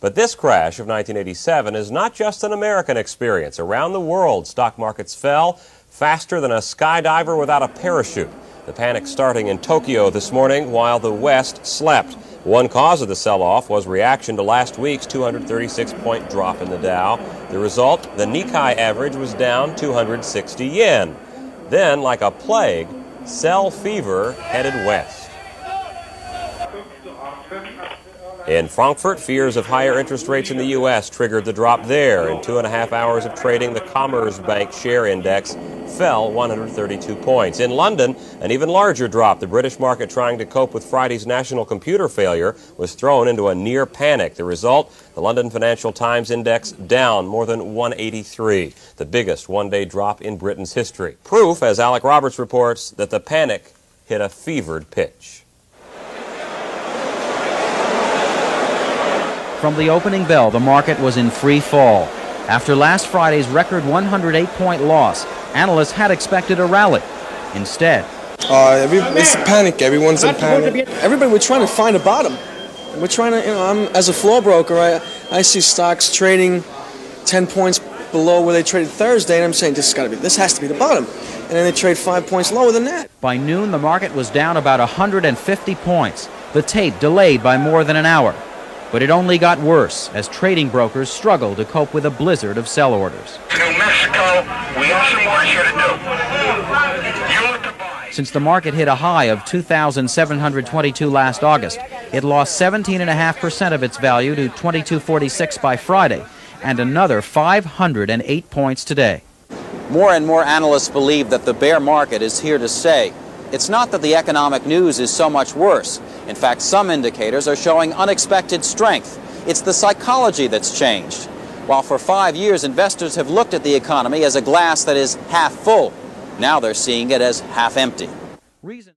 But this crash of 1987 is not just an American experience. Around the world, stock markets fell faster than a skydiver without a parachute. The panic starting in Tokyo this morning while the West slept. One cause of the sell off was reaction to last week's 236 point drop in the Dow. The result the Nikkei average was down 260 yen. Then, like a plague, sell fever headed west. In Frankfurt, fears of higher interest rates in the U.S. triggered the drop there. In two and a half hours of trading, the Commerce Bank share index fell 132 points. In London, an even larger drop. The British market, trying to cope with Friday's national computer failure, was thrown into a near panic. The result, the London Financial Times index down more than 183, the biggest one day drop in Britain's history. Proof, as Alec Roberts reports, that the panic hit a fevered pitch. From the opening bell, the market was in free fall. After last Friday's record 108 point loss, analysts had expected a rally. Instead, uh, every, it's panic. Everyone's in panic. Everybody, we're trying to find a bottom. We're trying to, you know, I'm, as a floor broker, I, I see stocks trading 10 points below where they traded Thursday, and I'm saying this has got to be, this has to be the bottom. And then they trade five points lower than that. By noon, the market was down about 150 points. The tape delayed by more than an hour. But it only got worse as trading brokers struggled to cope with a blizzard of sell orders. New Mexico, we have some work here to do. Since the market hit a high of 2,722 last August, it lost 17.5% of its value to 2246 by Friday and another 508 points today. More and more analysts believe that the bear market is here to stay. It's not that the economic news is so much worse. In fact, some indicators are showing unexpected strength. It's the psychology that's changed. While for five years investors have looked at the economy as a glass that is half full, now they're seeing it as half empty. Reason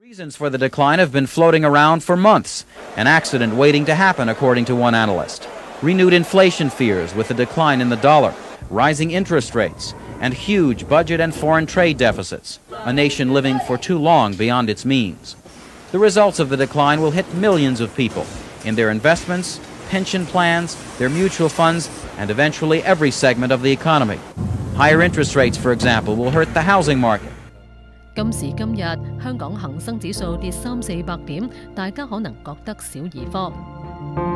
Reasons for the decline have been floating around for months, an accident waiting to happen, according to one analyst renewed inflation fears with a decline in the dollar, rising interest rates, and huge budget and foreign trade deficits, a nation living for too long beyond its means. The results of the decline will hit millions of people in their investments, pension plans, their mutual funds, and eventually every segment of the economy. Higher interest rates, for example, will hurt the housing market. 今時今日，香港恒生指數跌三四百點，大家可能覺得小兒科。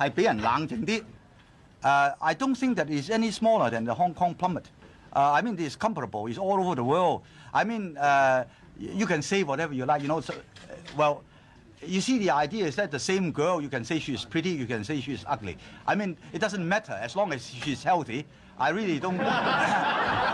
I don't think that is any smaller than the Hong Kong plummet. Uh, I mean, it's comparable. It's all over the world. I mean, uh, you can say whatever you like. You know, so, uh, well, you see, the idea is that the same girl, you can say she's pretty, you can say she's ugly. I mean, it doesn't matter as long as she's healthy. I really don't.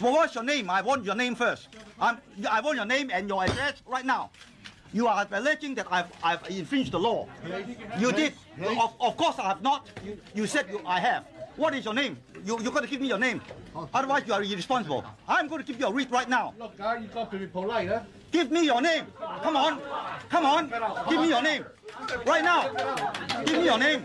What's your name? I want your name first. I'm, I want your name and your address right now. You are alleging that I've, I've infringed the law. You did. Of, of course I have not. You, said you, I have. What is your name? You, you've got to give me your name. Otherwise you are irresponsible. I'm going to give you a read right now. Look, guy, you got to be polite, Give me your name. Come on. Come on. Give me your name. Right now. Give me your name.